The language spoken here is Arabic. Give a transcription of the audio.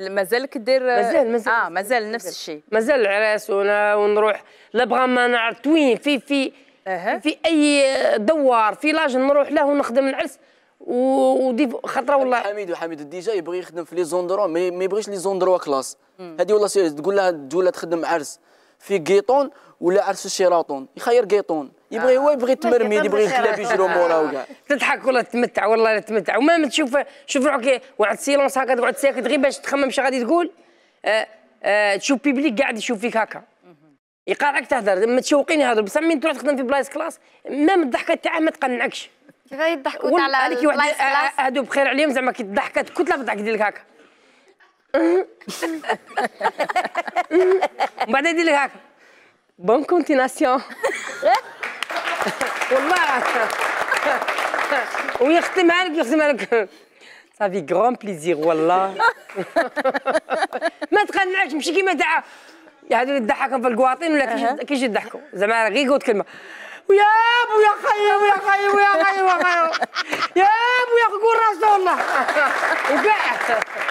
مازالك دير مازال مازال اه مازال نفس الشيء مازال العراس ونروح لا ما نعرف وين في في أه. في اي دوار في لاج نروح له ونخدم العرس ودي خطره والله حميد وحميد ديجا يبغي يخدم في لي زوندرو ما يبغيش لي زوندرو كلاس هذه والله تقول لها تجول تخدم عرس في قيطون ولا عرس الشيراطون يخير قيطون يبغي آه، هو يبغي التمرميد يبغي الكلاب يجرو مورا وكاع تضحك والله تتمتع والله تتمتع وما تشوف شوف روحك واحد السيلونس هكا تقعد ساكت غير باش تخمم شنو غادي تقول آه، آه، تشوف بيبليك قاعد يشوف فيك هكا يقارعك تهدر متشوقين يهضر بصح من تروح تخدم في بلايص كلاس ما من الضحكه تاعه ما تقنعكش غير يضحكوا على عليك واحد هادو بخير عليهم زعما كي الضحكه كتله بضحك ديالك هكا بعدين يدير لك هكا بون كونتيناسيون والله العظيم ويختمها لك يختمها لك صافي كرون بليزير والله ما تقنعكش ماشي كيما تاع اللي يضحكهم في القواطين ولا كيش يضحكوا زعما غير قلت كلمه ويا بويا خيو يا خيو يا خيو يا خيو يا خي قول راسه والله وكاع